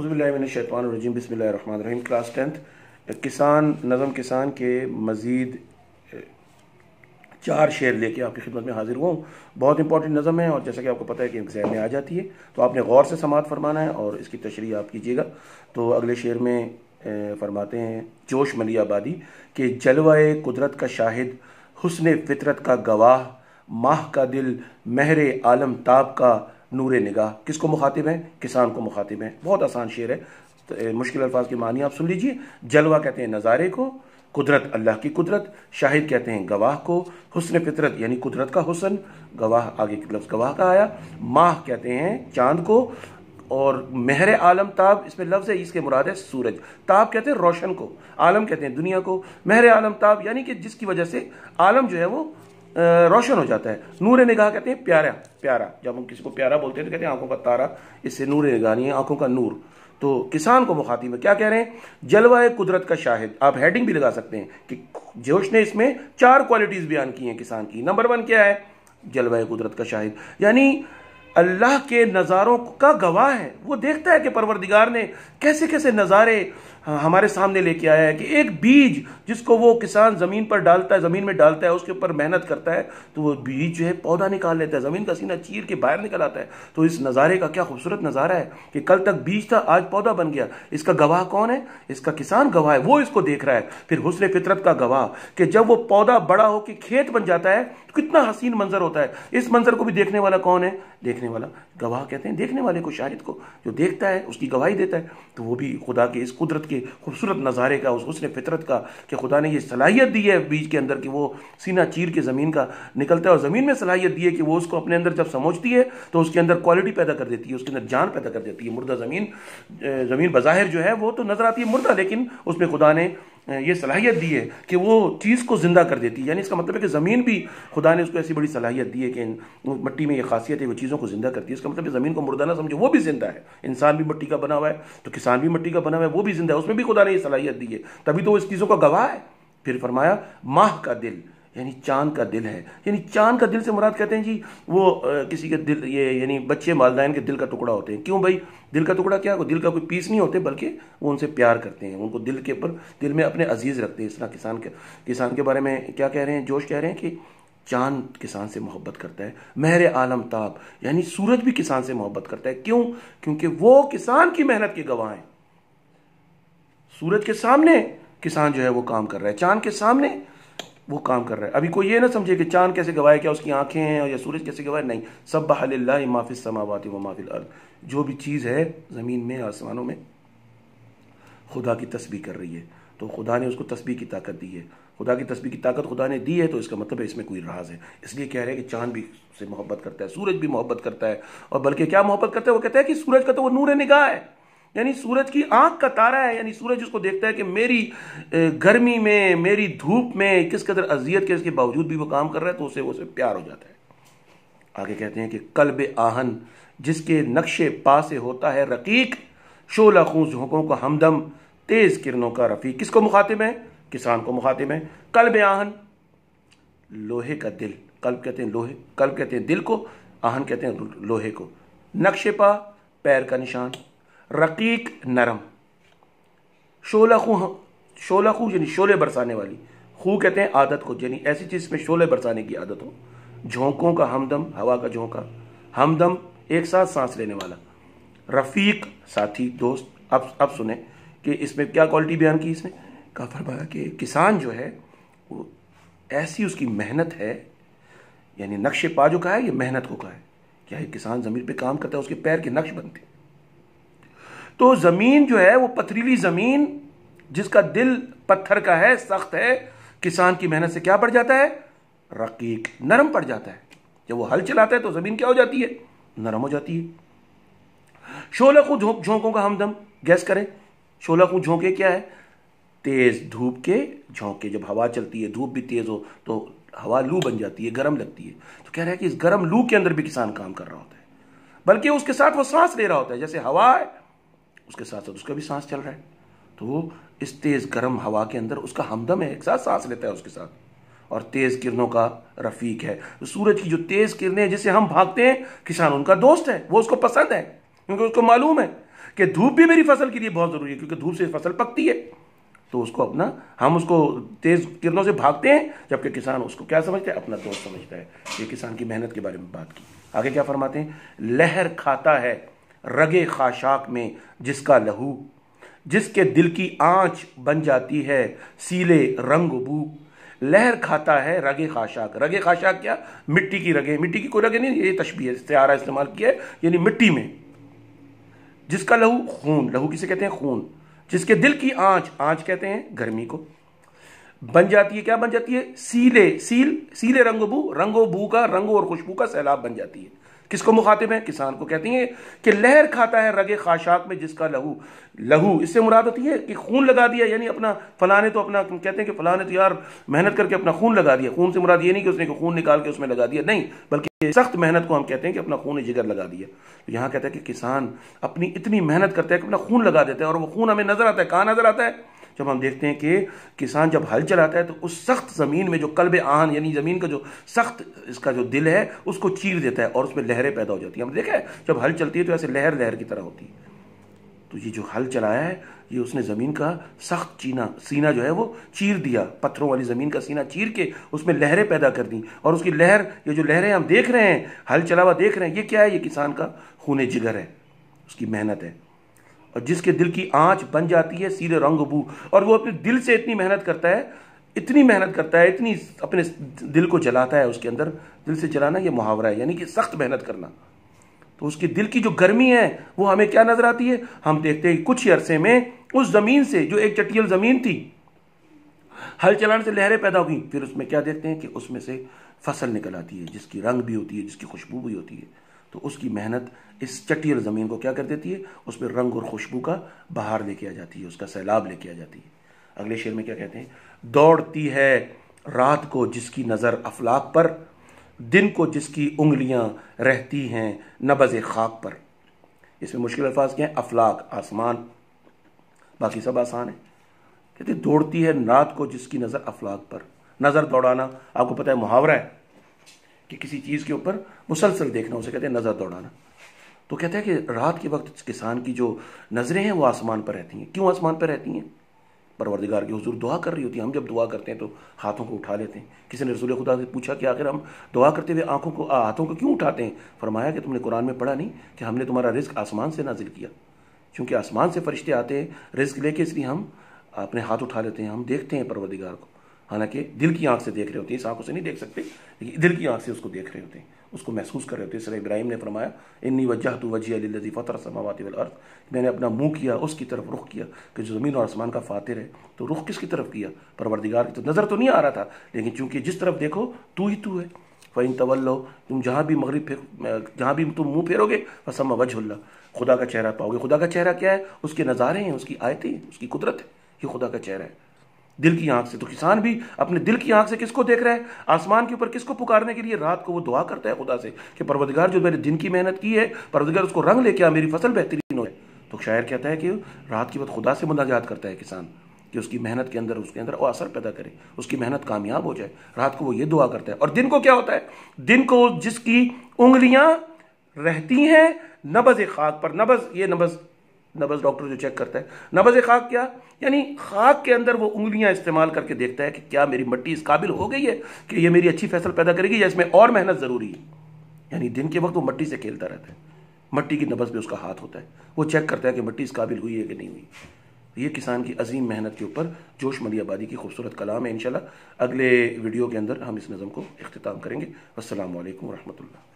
हज़बिल्लिमिनशैतवानरजीम बसमीम class tenth किसान नज़म किसान के मज़ीद चार शेर लेके आपकी खिदमत में हाजिर हुआ हूँ बहुत इंपॉर्टेंट नज़म है और जैसा कि आपको पता है कि एग्ज़ाम में आ जाती है तो आपने गौर से समात फरमाना है और इसकी तशरी आप कीजिएगा तो अगले शेर में फरमाते हैं जोश मली आबादी के जलवाए कुदरत का शाहिद हुसन फितरत का गवाह माह का दिल महर आलम ताब का नूर निगाह किसको मुखातिब है किसान को मुखातिब है बहुत आसान शेर है तो, मुश्किल अल्फाज की मानी आप सुन लीजिए जलवा कहते हैं नज़ारे को कुदरत अल्लाह की कुदरत शाहिद कहते हैं गवाह को हुसन फितरत यानी कुदरत का हुसन गवाह आगे लफ्ज़ गवाह का आया माह कहते हैं चांद को और महर आलम ताब इसमें लफ्ज़ है इसके मुराद है सूरज ताब कहते हैं रोशन को आलम कहते हैं दुनिया को महर आलम ताब यानी कि जिसकी वजह से आलम जो है वो रोशन हो जाता है नूर निगाह कहते हैं प्यारा प्यारा जब हम किसी को प्यारा बोलते हैं तो कहते हैं आंखों का तारा इससे नूर निगाह नहीं है आंखों का नूर तो किसान को मुखातिब में क्या कह रहे हैं जलवा कुदरत का शाहिद आप हेडिंग भी लगा सकते हैं कि जोश ने इसमें चार क्वालिटीज़ बयान की हैं किसान की नंबर वन क्या है जलवा कुदरत का शाहिद यानी अल्लाह के नज़ारों का गवाह है वो देखता है कि परवरदिगार ने कैसे कैसे नज़ारे हाँ, हमारे सामने लेके आया है कि एक बीज जिसको वो किसान ज़मीन पर डालता है ज़मीन में डालता है उसके ऊपर मेहनत करता है तो वो बीज जो है पौधा निकाल लेता है ज़मीन का सीना चीर के बाहर निकल आता है तो इस नज़ारे का क्या खूबसूरत नज़ारा है कि कल तक बीज था आज पौधा बन गया इसका गवाह कौन है इसका किसान गवाह है वो इसको देख रहा है फिर हुसन फितरत का गवाह कि जब वो पौधा बड़ा होकर खेत बन जाता है तो कितना हसीन मंजर होता है इस मंजर को भी देखने वाला कौन है देखने वाला गवाह कहते हैं देखने वाले को शाहिद को जो देखता है उसकी गवाही देता है तो वो भी खुदा के इस कुदरत की के खूबसूरत नज़ारे का उस उसने फितरत का कि खुदा ने ये सलाहियत दी है बीज के अंदर कि वो सीना चीर के ज़मीन का निकलता है और ज़मीन में सलाहियत दी है कि वो उसको अपने अंदर जब समझती है तो उसके अंदर क्वालिटी पैदा कर देती है उसके अंदर जान पैदा कर देती है मुर्दा ज़मीन ज़मीन बज़ाहिर जो है वो तो नज़र आती है मुर्दा लेकिन उसमें खुदा ने ये सलाहियत दी है कि वो चीज़ को ज़िंदा कर देती है यानी इसका मतलब है कि ज़मीन भी खुदा ने उसको ऐसी बड़ी सलाहियत दी है कि मट्टी में ये खासियत है वो चीज़ों को ज़िंदा करती है इसका मतलब ज़मीन को मुर्दा ना समझो वो भी ज़िंदा है इंसान भी मिट्टी का बना हुआ है तो किसान भी मिट्टी का बना हुआ है वो भी ज़िंदा है उसमें भी खुदा ने यह सलाहियत दी है तभी तो वो इस चीज़ों का गवाह है फिर फरमाया माह का दिल यानी चांद का दिल है यानी चांद का दिल से मुराद कहते हैं जी वो आ, किसी के दिल ये यानी बच्चे मालदान के दिल का टुकड़ा होते हैं क्यों भाई दिल का टुकड़ा क्या दिल का कोई पीस नहीं होते बल्कि वो उनसे प्यार करते हैं उनको दिल के ऊपर दिल में अपने अजीज़ रखते हैं इस तरह किसान के किसान के बारे में क्या कह रहे हैं जोश कह रहे हैं कि चांद किसान से मोहब्बत करता है महर आलम ताब यानी सूरज भी किसान से मोहब्बत करता है क्यों क्योंकि वो किसान की मेहनत के गवाह हैं सूरज के सामने किसान जो है वो काम कर रहा है चांद के सामने वो काम कर रहा है अभी कोई ये ना समझे कि चांद कैसे गवाए क्या उसकी आंखें हैं या सूरज कैसे गवाए नहीं सब बहल्ला माफिल समावत व माफिल अर्द जो भी चीज़ है ज़मीन में आसमानों में खुदा की तस्बी कर रही है तो खुदा ने उसको तस्बी की ताकत दी है खुदा की तस्बी की ताकत खुदा ने दी है तो इसका मतलब है इसमें कोई राज है इसलिए कह रहे हैं कि चांद भी से मोहब्बत करता है सूरज भी मोहब्बत करता है और बल्कि क्या मोहब्बत करता है वो कहता है कि सूरज का तो वो नूर निगाह है यानी सूरज की आंख का तारा है यानी सूरज उसको देखता है कि मेरी गर्मी में मेरी धूप में किस कदर अजियत के इसके बावजूद भी वो काम कर रहा है तो उसे उसे प्यार हो जाता है आगे कहते हैं कि कल्ब आहन जिसके नक्शे पा से होता है रकीक शोला खूस झोंकों का हमदम तेज किरणों का रफ़ी किसको मुखातिब है किसान को मुखातिब है कल्ब आहन लोहे का दिल कल्ब कहते हैं लोहे कल्ब कहते हैं दिल को आहन कहते हैं लोहे को नक्शे पा पैर का निशान रकीक नरम शोला खू शोला खू यानी शोले बरसाने वाली खू कहते हैं आदत को यानी ऐसी चीज़ में शोले बरसाने की आदत हो झोंकों का हमदम हवा का झोंका हमदम एक साथ सांस लेने वाला रफ़ीक साथी दोस्त अब अब सुने कि इसमें क्या क्वालिटी बयान की इसमें कहा फरमाया कि किसान जो है वो ऐसी उसकी मेहनत है यानी नक्शे पा जो कहा है ये मेहनत को कहा है क्या ये किसान ज़मीन पे काम करता है उसके पैर के नक्श बनते हैं तो ज़मीन जो है वो पथरीली ज़मीन जिसका दिल पत्थर का है सख्त है किसान की मेहनत से क्या पड़ जाता है रकीक नरम पड़ जाता है जब वो हल चलाता है तो ज़मीन क्या हो जाती है नरम हो जाती है शोला को झोंकों का हमदम गैस करें शोला को झोंके क्या है तेज़ धूप के झोंके जब हवा चलती है धूप भी तेज़ हो तो हवा लू बन जाती है गर्म लगती है तो कह रहा है कि इस गर्म लू के अंदर भी किसान काम कर रहा होता है बल्कि उसके साथ वो सांस ले रहा होता है जैसे हवा है उसके साथ साथ उसका भी सांस चल रहा है तो वो इस तेज़ गर्म हवा के अंदर उसका हमदम है एक साथ सांस लेता है उसके साथ और तेज़ किरणों का रफीक है तो सूरज की जो तेज़ किरणें जिसे हम भागते हैं किसान उनका दोस्त है वो उसको पसंद है क्योंकि उसको मालूम है कि धूप भी मेरी फसल के लिए बहुत ज़रूरी है क्योंकि धूप से फसल पकती है तो उसको अपना हम उसको तेज़ किरणों से भागते हैं जबकि किसान उसको क्या समझता है अपना दोस्त समझता है ये किसान की मेहनत के बारे में बात की आगे क्या फरमाते हैं लहर खाता है रगे खाशाक में जिसका लहू जिसके दिल की आंच बन जाती है सीले रंग बू लहर खाता है रगे खाशाक रगे खाशाक क्या मिट्टी की रगे मिट्टी की कोई रगे नहीं ये तशबी है इस्तेहारा इस्तेमाल किया है यानी मिट्टी में जिसका लहू खून लहू किसे कहते हैं खून जिसके दिल की आंच आंच कहते हैं गर्मी को बन जाती है क्या बन जाती है सीले सील सीले रंगबू रंगोबू का रंगो और खुशबू का सैलाब बन जाती है किसको मुखातिब है किसान को कहती हैं कि लहर खाता है रगे खाशाक में जिसका लहू लहू इससे मुराद होती है कि खून लगा दिया यानी अपना फलाने तो अपना कहते हैं कि फलाने तो यार मेहनत करके अपना खून लगा दिया खून से मुराद ये नहीं कि उसने खून निकाल के उसमें लगा दिया नहीं बल्कि सख्त मेहनत को हम कहते हैं कि अपना खून जिगर लगा दिया तो यहाँ कहता है कि किसान अपनी इतनी मेहनत करते हैं कि अपना खून लगा देते हैं और वो खून हमें नजर आता है कहाँ नजर आता है जब हम देखते हैं कि किसान जब हल चलाता है तो उस सख्त ज़मीन में जो कल्ब आहन यानी ज़मीन का जो सख्त इसका जो दिल है उसको चीर देता है और उसमें लहरें पैदा हो जाती हैं हमने देखा है जब हल चलती है तो ऐसे लहर लहर की तरह होती है तो ये जो हल चलाया है ये उसने ज़मीन का सख्त चीना सीना जो है वो चीर दिया पत्थरों वाली ज़मीन का सीना चीर के उसमें लहरें पैदा कर दी और उसकी लहर ये जो लहरें हम देख रहे हैं हल चला हुआ देख रहे हैं ये क्या है ये किसान का खून जिगर है उसकी मेहनत है और जिसके दिल की आंच बन जाती है रंग बू और वो अपने दिल से इतनी मेहनत करता है इतनी मेहनत करता है इतनी अपने दिल को जलाता है उसके अंदर दिल से जलाना ये मुहावरा है यानी कि सख्त मेहनत करना तो उसके दिल की जो गर्मी है वो हमें क्या नजर आती है हम देखते हैं कुछ ही अरसे में उस जमीन से जो एक चटियल जमीन थी हल चलाने से लहरें पैदा हो गई फिर उसमें क्या देखते हैं कि उसमें से फसल निकल आती है जिसकी रंग भी होती है जिसकी खुशबू भी होती है तो उसकी मेहनत इस चट्टियल ज़मीन को क्या कर देती है उस पर रंग और खुशबू का बहार लेके आ जाती है उसका सैलाब लेके आ जाती है अगले शेर में क्या कहते हैं दौड़ती है रात को जिसकी नज़र अफलाक पर दिन को जिसकी उंगलियां रहती हैं नबज खाक पर इसमें मुश्किल अल्फाज क्या हैं अफलाक आसमान बाकी सब आसान है कहते दौड़ती है रात को जिसकी नज़र अफलाक पर नज़र दौड़ाना आपको पता है मुहावरा है कि किसी चीज़ के ऊपर मुसलसल देखना उसे कहते हैं नज़र दौड़ाना तो कहते हैं कि रात के वक्त किसान की जो नज़रें हैं वो आसमान पर रहती हैं क्यों आसमान पर रहती हैं परवरदिगार की हजूर दुआ कर रही होती है हम जब दुआ करते हैं तो हाथों को उठा लेते हैं किसी ने रसूल खुदा से पूछा कि आखिर हम दुआ करते हुए आंखों को हाथों को क्यों उठाते हैं फरमाया कि तुमने कुरान में पढ़ा नहीं कि हमने तुम्हारा रिस्क आसमान से नाजिल किया क्योंकि आसमान से फरिश्ते आते हैं रिस्क लेके इसलिए हम अपने हाथ उठा लेते हैं हम देखते हैं परवरदिगार को हालांकि दिल की आंख से देख रहे होते हैं इस आंखों से नहीं देख सकते लेकिन दिल की आंख से उसको देख रहे होते हैं उसको महसूस कर रहे होते हैं सर इब्राहिम ने फरमाया इन्नी वजह तो वजी अली फ़तर समावती अर्थ मैंने अपना मुंह किया उसकी तरफ रुख किया कि जो ज़मीन और आसमान का फातिर है तो रुख किसकी तरफ किया परवरदिगार की तो नज़र तो नहीं आ रहा था लेकिन चूंकि जिस तरफ देखो तू ही तू है फ़ैन तवल्लो तुम जहाँ भी मगरब फेर जहाँ भी तुम मुँह फेरोगे फसम वजहल्ला खुदा का चेहरा पाओगे खुदा का चेहरा क्या है उसके नज़ारे हैं उसकी आयतें हैं उसकी कुदरत है ये खुदा का चेहरा है दिल की आंख से तो किसान भी अपने दिल की आंख से किसको देख रहा है आसमान के ऊपर किसको पुकारने के लिए रात को वो दुआ करता है खुदा से कि परवदगार जो मैंने दिन की मेहनत की है परवदगार उसको रंग लेके आ मेरी फसल बेहतरीन हो तो शायर कहता है कि रात की वक्त खुदा से मुनाजात करता है किसान कि उसकी मेहनत के अंदर उसके अंदर वो असर पैदा करे उसकी मेहनत कामयाब हो जाए रात को वो ये दुआ करता है और दिन को क्या होता है दिन को जिसकी उंगलियां रहती हैं नबज खाक पर नबज ये नबज नबज डॉक्टर जो चेक करता है नबज खाक क्या यानी खाक के अंदर वो उंगलियां इस्तेमाल करके देखता है कि क्या मेरी मट्टी इस काबिल हो गई है कि ये मेरी अच्छी फसल पैदा करेगी या इसमें और मेहनत ज़रूरी है यानी दिन के वक्त वो मट्टी से खेलता रहता है मट्टी की नबज में उसका हाथ होता है वो चेक करता है कि मट्टी इस काबिल हुई है कि नहीं हुई तो ये किसान की अजीम मेहनत के ऊपर जोश मली आबादी की खूबसूरत कलाम है इन अगले वीडियो के अंदर हम इस नज़म को अख्ताम करेंगे असलम वरहमल